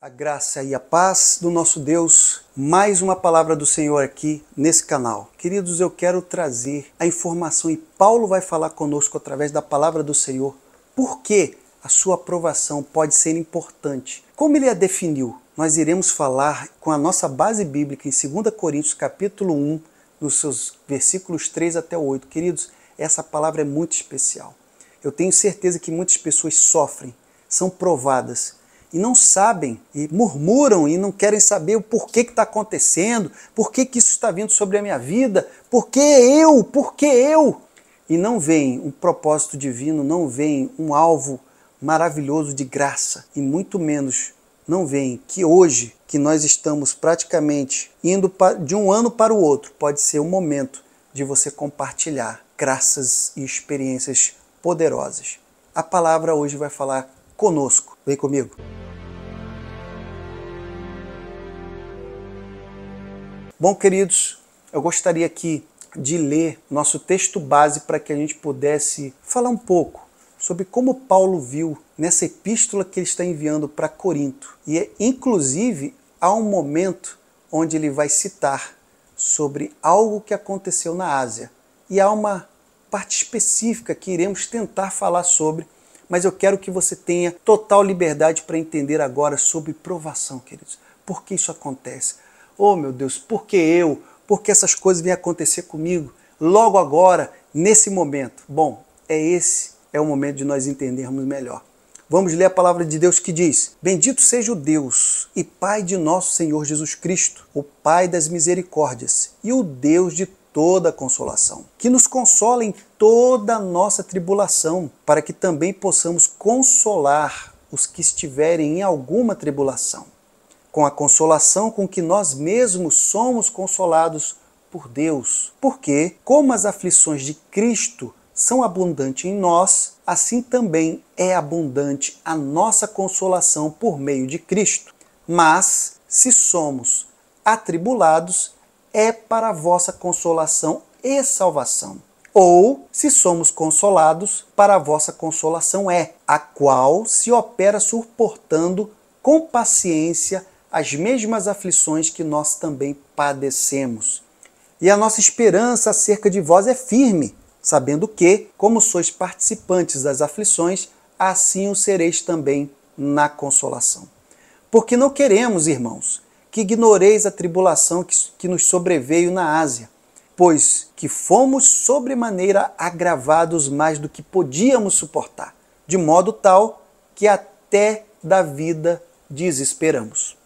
A graça e a paz do nosso Deus, mais uma palavra do Senhor aqui nesse canal. Queridos, eu quero trazer a informação e Paulo vai falar conosco através da palavra do Senhor por que a sua aprovação pode ser importante. Como ele a definiu? Nós iremos falar com a nossa base bíblica em 2 Coríntios capítulo 1, nos seus versículos 3 até 8. Queridos, essa palavra é muito especial. Eu tenho certeza que muitas pessoas sofrem, são provadas e não sabem, e murmuram e não querem saber o porquê que está acontecendo, por que, isso está vindo sobre a minha vida, por que eu, por que eu? E não vem um propósito divino, não vem um alvo maravilhoso de graça, e muito menos não vem que hoje, que nós estamos praticamente indo de um ano para o outro, pode ser o momento de você compartilhar graças e experiências poderosas. A palavra hoje vai falar conosco Vem comigo. Bom, queridos, eu gostaria aqui de ler nosso texto base para que a gente pudesse falar um pouco sobre como Paulo viu nessa epístola que ele está enviando para Corinto. E, é, inclusive, há um momento onde ele vai citar sobre algo que aconteceu na Ásia. E há uma parte específica que iremos tentar falar sobre mas eu quero que você tenha total liberdade para entender agora sobre provação, queridos. Por que isso acontece? Oh, meu Deus, por que eu? Por que essas coisas vêm acontecer comigo? Logo agora, nesse momento. Bom, é esse é o momento de nós entendermos melhor. Vamos ler a palavra de Deus que diz: Bendito seja o Deus e Pai de nosso Senhor Jesus Cristo, o Pai das misericórdias e o Deus de toda a consolação. Que nos console em toda a nossa tribulação, para que também possamos consolar os que estiverem em alguma tribulação, com a consolação com que nós mesmos somos consolados por Deus. Porque, como as aflições de Cristo são abundantes em nós, assim também é abundante a nossa consolação por meio de Cristo. Mas, se somos atribulados, é para vossa consolação e salvação. Ou, se somos consolados, para vossa consolação é, a qual se opera suportando com paciência as mesmas aflições que nós também padecemos. E a nossa esperança acerca de vós é firme, sabendo que, como sois participantes das aflições, assim o sereis também na consolação. Porque não queremos, irmãos, que ignoreis a tribulação que, que nos sobreveio na Ásia, pois que fomos sobremaneira agravados mais do que podíamos suportar, de modo tal que até da vida desesperamos.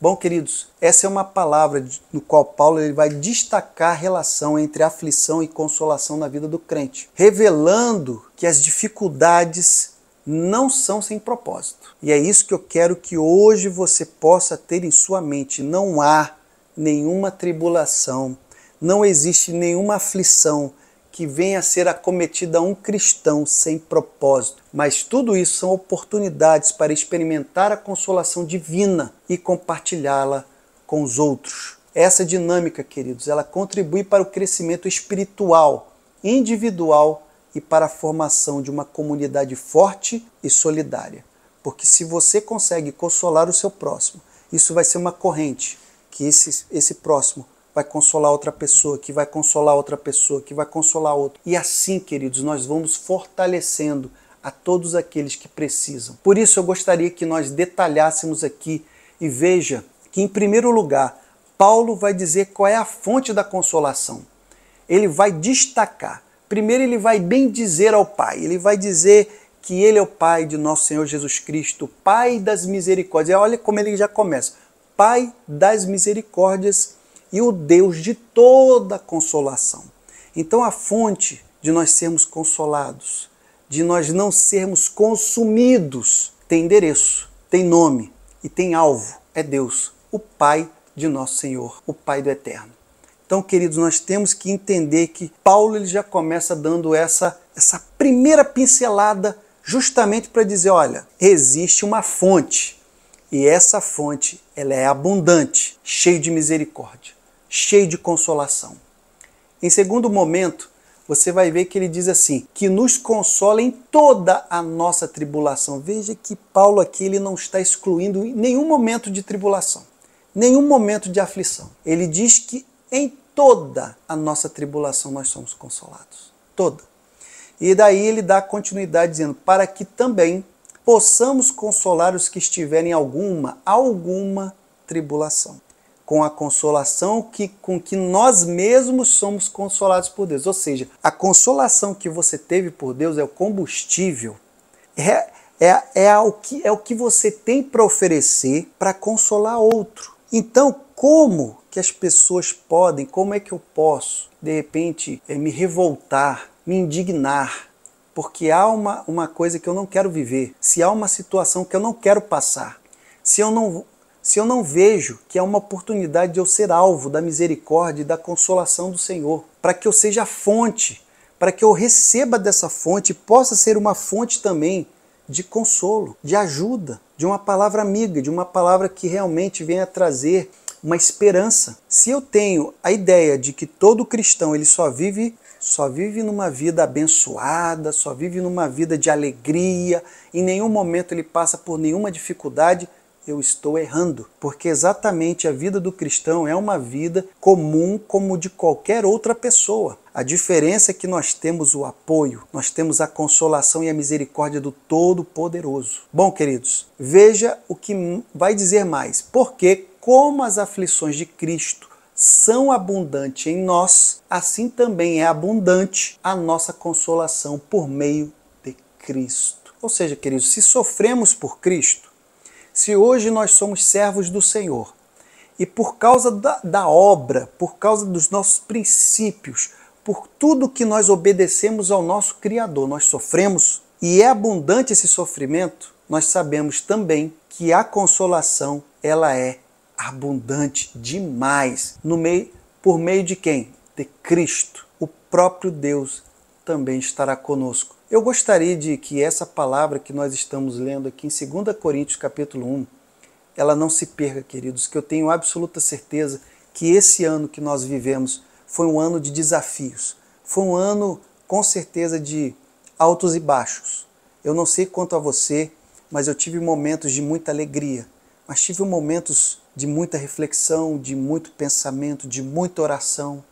Bom, queridos, essa é uma palavra no qual Paulo ele vai destacar a relação entre aflição e consolação na vida do crente, revelando que as dificuldades não são sem propósito. E é isso que eu quero que hoje você possa ter em sua mente. Não há nenhuma tribulação, não existe nenhuma aflição que venha a ser acometida a um cristão sem propósito. Mas tudo isso são oportunidades para experimentar a consolação divina e compartilhá-la com os outros. Essa dinâmica, queridos, ela contribui para o crescimento espiritual, individual e para a formação de uma comunidade forte e solidária. Porque se você consegue consolar o seu próximo, isso vai ser uma corrente que esse, esse próximo vai consolar outra pessoa, que vai consolar outra pessoa, que vai consolar outra. E assim, queridos, nós vamos fortalecendo a todos aqueles que precisam. Por isso eu gostaria que nós detalhássemos aqui e veja que em primeiro lugar, Paulo vai dizer qual é a fonte da consolação. Ele vai destacar Primeiro, ele vai bem dizer ao Pai, ele vai dizer que ele é o Pai de nosso Senhor Jesus Cristo, Pai das misericórdias. Olha como ele já começa: Pai das misericórdias e o Deus de toda consolação. Então, a fonte de nós sermos consolados, de nós não sermos consumidos, tem endereço, tem nome e tem alvo: é Deus, o Pai de nosso Senhor, o Pai do Eterno. Então, queridos, nós temos que entender que Paulo ele já começa dando essa, essa primeira pincelada justamente para dizer, olha, existe uma fonte e essa fonte ela é abundante, cheia de misericórdia, cheia de consolação. Em segundo momento, você vai ver que ele diz assim, que nos consola em toda a nossa tribulação. Veja que Paulo aqui ele não está excluindo nenhum momento de tribulação, nenhum momento de aflição. Ele diz que em toda a nossa tribulação nós somos consolados. Toda. E daí ele dá continuidade dizendo: para que também possamos consolar os que estiverem alguma, alguma tribulação, com a consolação que, com que nós mesmos somos consolados por Deus. Ou seja, a consolação que você teve por Deus é o combustível, é, é, é, o, que, é o que você tem para oferecer para consolar outro. Então, como que as pessoas podem, como é que eu posso, de repente, eh, me revoltar, me indignar, porque há uma, uma coisa que eu não quero viver, se há uma situação que eu não quero passar, se eu não, se eu não vejo que há uma oportunidade de eu ser alvo da misericórdia e da consolação do Senhor, para que eu seja fonte, para que eu receba dessa fonte e possa ser uma fonte também de consolo, de ajuda, de uma palavra amiga, de uma palavra que realmente venha trazer uma esperança. Se eu tenho a ideia de que todo cristão ele só vive só vive numa vida abençoada, só vive numa vida de alegria, em nenhum momento ele passa por nenhuma dificuldade, eu estou errando, porque exatamente a vida do cristão é uma vida comum como de qualquer outra pessoa. A diferença é que nós temos o apoio, nós temos a consolação e a misericórdia do Todo-Poderoso. Bom, queridos, veja o que vai dizer mais. Porque como as aflições de Cristo são abundantes em nós, assim também é abundante a nossa consolação por meio de Cristo. Ou seja, queridos, se sofremos por Cristo, se hoje nós somos servos do Senhor e por causa da, da obra, por causa dos nossos princípios, por tudo que nós obedecemos ao nosso Criador, nós sofremos e é abundante esse sofrimento, nós sabemos também que a consolação ela é abundante demais. No meio, por meio de quem? De Cristo. O próprio Deus também estará conosco. Eu gostaria de que essa palavra que nós estamos lendo aqui em 2 Coríntios capítulo 1, ela não se perca, queridos, que eu tenho absoluta certeza que esse ano que nós vivemos foi um ano de desafios. Foi um ano com certeza de altos e baixos. Eu não sei quanto a você, mas eu tive momentos de muita alegria, mas tive momentos de muita reflexão, de muito pensamento, de muita oração,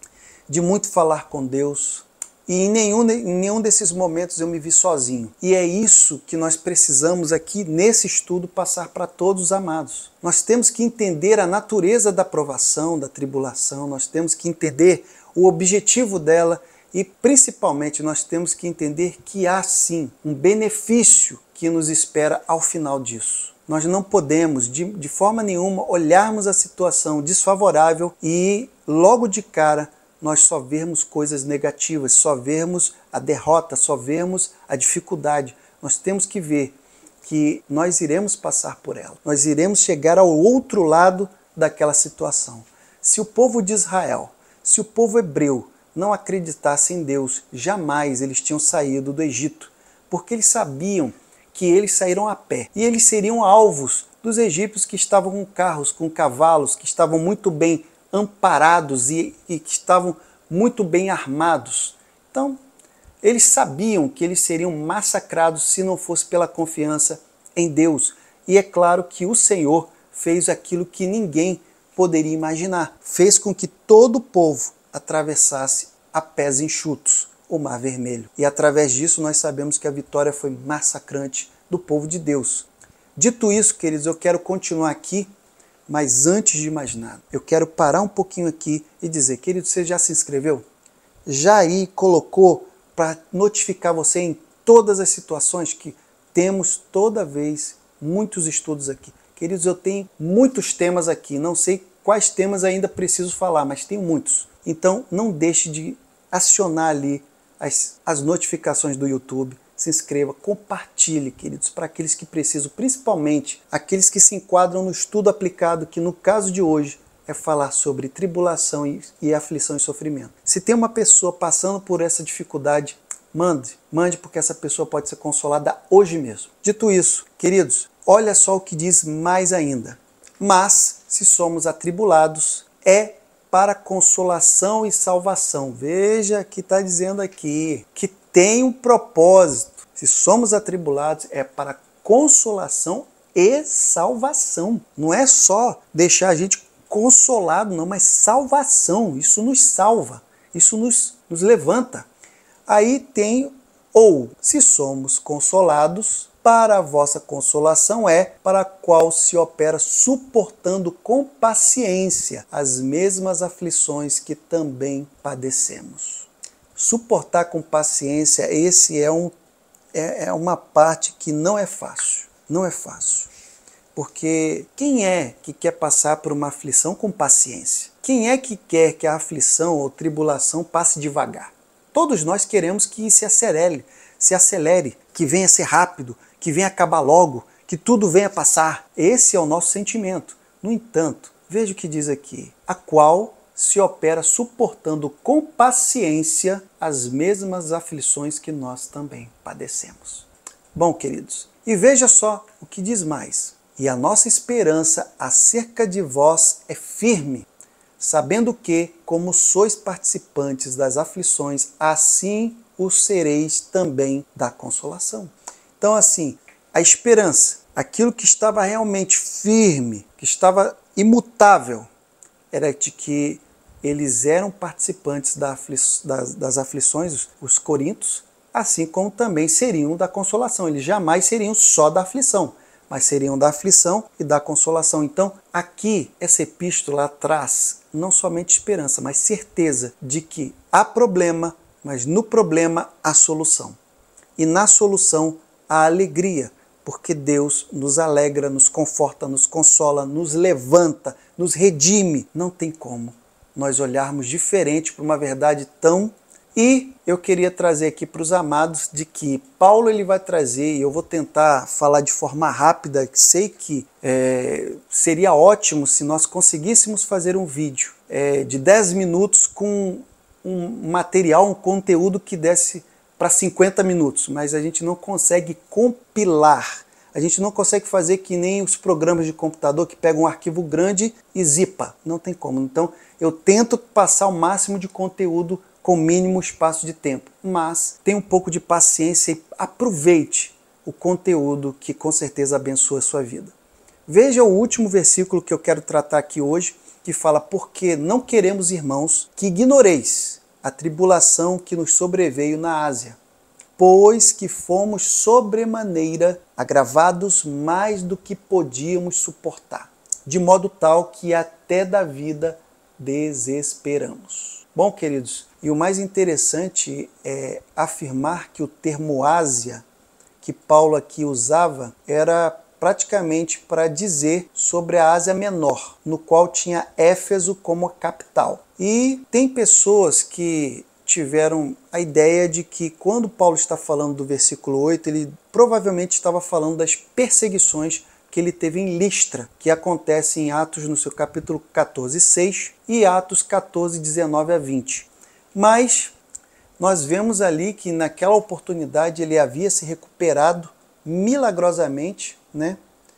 de muito falar com Deus. E em nenhum, em nenhum desses momentos eu me vi sozinho. E é isso que nós precisamos aqui nesse estudo passar para todos os amados. Nós temos que entender a natureza da provação, da tribulação, nós temos que entender o objetivo dela e principalmente nós temos que entender que há sim um benefício que nos espera ao final disso. Nós não podemos, de, de forma nenhuma, olharmos a situação desfavorável e, logo de cara, nós só vermos coisas negativas, só vermos a derrota, só vermos a dificuldade. Nós temos que ver que nós iremos passar por ela, nós iremos chegar ao outro lado daquela situação. Se o povo de Israel, se o povo hebreu não acreditasse em Deus, jamais eles tinham saído do Egito, porque eles sabiam que eles saíram a pé. E eles seriam alvos dos egípcios que estavam com carros, com cavalos, que estavam muito bem amparados e, e que estavam muito bem armados. Então, eles sabiam que eles seriam massacrados se não fosse pela confiança em Deus. E é claro que o Senhor fez aquilo que ninguém poderia imaginar. Fez com que todo o povo atravessasse a pés enxutos o Mar Vermelho. E através disso nós sabemos que a vitória foi massacrante do povo de Deus. Dito isso, queridos, eu quero continuar aqui, mas antes de mais nada, eu quero parar um pouquinho aqui e dizer, querido, você já se inscreveu? Já aí colocou para notificar você em todas as situações que temos toda vez muitos estudos aqui. Queridos, eu tenho muitos temas aqui, não sei quais temas ainda preciso falar, mas tenho muitos. Então não deixe de acionar ali as, as notificações do YouTube, se inscreva, compartilhe, queridos, para aqueles que precisam, principalmente aqueles que se enquadram no estudo aplicado, que no caso de hoje é falar sobre tribulação e, e aflição e sofrimento. Se tem uma pessoa passando por essa dificuldade, mande, mande, porque essa pessoa pode ser consolada hoje mesmo. Dito isso, queridos, olha só o que diz mais ainda. Mas, se somos atribulados, é para consolação e salvação. Veja que está dizendo aqui que tem um propósito. Se somos atribulados, é para consolação e salvação. Não é só deixar a gente consolado, não, mas salvação. Isso nos salva, isso nos, nos levanta. Aí tem ou, se somos consolados, para a vossa consolação é, para a qual se opera suportando com paciência as mesmas aflições que também padecemos. Suportar com paciência, esse é, um, é, é uma parte que não é fácil. Não é fácil. Porque quem é que quer passar por uma aflição com paciência? Quem é que quer que a aflição ou tribulação passe devagar? Todos nós queremos que se acelere, se acelere, que venha ser rápido, que venha acabar logo, que tudo venha passar. Esse é o nosso sentimento. No entanto, veja o que diz aqui: a qual se opera suportando com paciência as mesmas aflições que nós também padecemos. Bom, queridos, e veja só o que diz mais. E a nossa esperança acerca de vós é firme, sabendo que, como sois participantes das aflições, assim o sereis também da consolação. Então, assim, a esperança, aquilo que estava realmente firme, que estava imutável, era de que eles eram participantes das, aflições, os corintos, assim como também seriam da consolação. Eles jamais seriam só da aflição, mas seriam da aflição e da consolação. Então, aqui, essa epístola traz não somente esperança, mas certeza de que há problema, mas no problema há solução. E na solução a alegria, porque Deus nos alegra, nos conforta, nos consola, nos levanta, nos redime. Não tem como nós olharmos diferente para uma verdade tão e eu queria trazer aqui para os amados de que Paulo ele vai trazer, e eu vou tentar falar de forma rápida, sei que é, seria ótimo se nós conseguíssemos fazer um vídeo é, de 10 minutos com um material, um conteúdo que desse para 50 minutos, mas a gente não consegue compilar. A gente não consegue fazer que nem os programas de computador que pegam um arquivo grande e zipa. Não tem como. Então, eu tento passar o máximo de conteúdo com o mínimo espaço de tempo. Mas tenha um pouco de paciência e aproveite o conteúdo que com certeza abençoa a sua vida. Veja o último versículo que eu quero tratar aqui hoje, que fala: Porque não queremos, irmãos, que ignoreis a tribulação que nos sobreveio na Ásia, pois que fomos sobremaneira agravados mais do que podíamos suportar, de modo tal que até da vida desesperamos. Bom, queridos, e o mais interessante é afirmar que o termo Ásia que Paulo aqui usava era praticamente para dizer sobre a Ásia Menor, no qual tinha Éfeso como capital. E tem pessoas que tiveram a ideia de que quando Paulo está falando do versículo 8, ele provavelmente estava falando das perseguições que ele teve em Listra, que acontece em Atos no seu capítulo 14, 6 e Atos 14, 19 a 20. Mas nós vemos ali que naquela oportunidade ele havia se recuperado milagrosamente, né?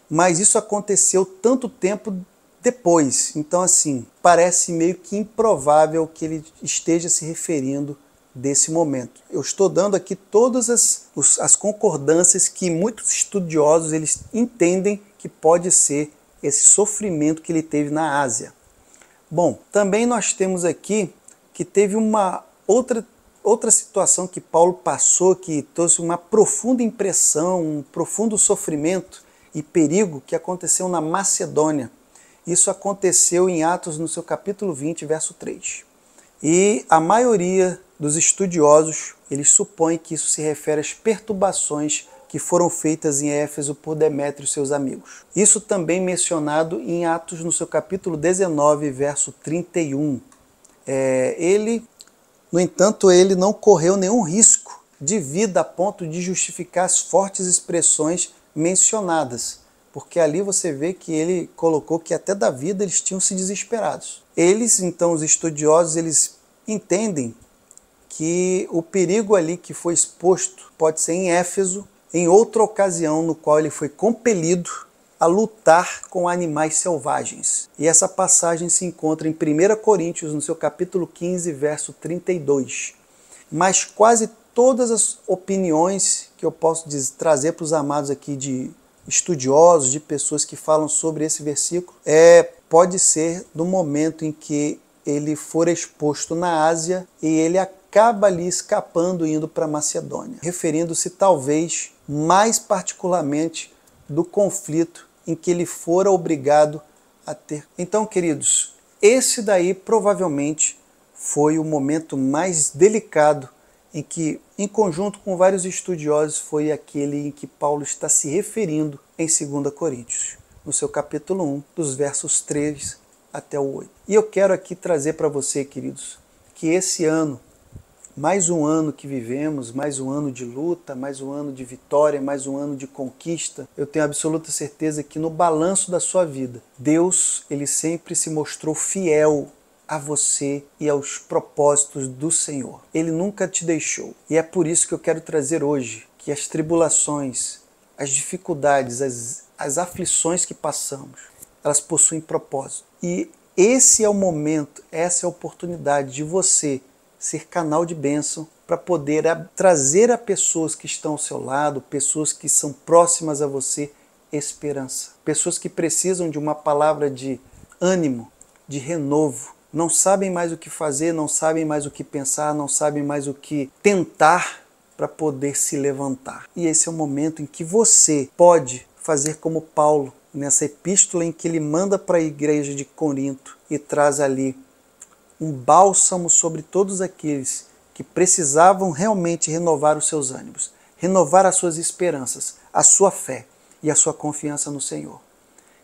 Mas isso aconteceu tanto tempo depois. Então, assim, parece meio que improvável que ele esteja se referindo desse momento. Eu estou dando aqui todas as, os, as concordâncias que muitos estudiosos eles entendem que pode ser esse sofrimento que ele teve na Ásia. Bom, também nós temos aqui que teve uma outra outra situação que Paulo passou que trouxe uma profunda impressão, um profundo sofrimento e perigo que aconteceu na Macedônia. Isso aconteceu em Atos, no seu capítulo 20, verso 3. E a maioria dos estudiosos, eles supõem que isso se refere às perturbações que foram feitas em Éfeso por Demétrio e seus amigos. Isso também mencionado em Atos, no seu capítulo 19, verso 31. É, ele no entanto, ele não correu nenhum risco de vida a ponto de justificar as fortes expressões mencionadas, porque ali você vê que ele colocou que até da vida eles tinham se desesperados. Eles, então, os estudiosos, eles entendem que o perigo ali que foi exposto pode ser em Éfeso, em outra ocasião no qual ele foi compelido a lutar com animais selvagens. E essa passagem se encontra em 1 Coríntios, no seu capítulo 15, verso 32. Mas quase todas as opiniões que eu posso trazer para os amados aqui de estudiosos, de pessoas que falam sobre esse versículo, é pode ser do momento em que ele for exposto na Ásia e ele acaba ali escapando indo para Macedônia, referindo-se talvez mais particularmente do conflito em que ele fora obrigado a ter. Então, queridos, esse daí provavelmente foi o momento mais delicado em que, em conjunto com vários estudiosos, foi aquele em que Paulo está se referindo em 2 Coríntios, no seu capítulo 1, dos versos 3 até o 8. E eu quero aqui trazer para você, queridos, que esse ano mais um ano que vivemos, mais um ano de luta, mais um ano de vitória, mais um ano de conquista. Eu tenho absoluta certeza que no balanço da sua vida, Deus, ele sempre se mostrou fiel a você e aos propósitos do Senhor. Ele nunca te deixou. E é por isso que eu quero trazer hoje que as tribulações, as dificuldades, as, as aflições que passamos, elas possuem propósito. E esse é o momento, essa é a oportunidade de você ser canal de bênção para poder trazer a pessoas que estão ao seu lado, pessoas que são próximas a você, esperança. Pessoas que precisam de uma palavra de ânimo, de renovo. Não sabem mais o que fazer, não sabem mais o que pensar, não sabem mais o que tentar para poder se levantar. E esse é o momento em que você pode fazer como Paulo, nessa epístola em que ele manda para a igreja de Corinto e traz ali um bálsamo sobre todos aqueles que precisavam realmente renovar os seus ânimos, renovar as suas esperanças, a sua fé e a sua confiança no Senhor.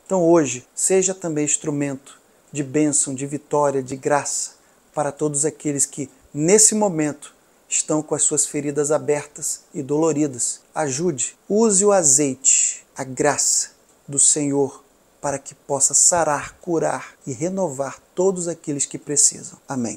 Então hoje, seja também instrumento de bênção, de vitória, de graça para todos aqueles que, nesse momento, estão com as suas feridas abertas e doloridas. Ajude, use o azeite, a graça do Senhor para que possa sarar, curar e renovar todos aqueles que precisam. Amém.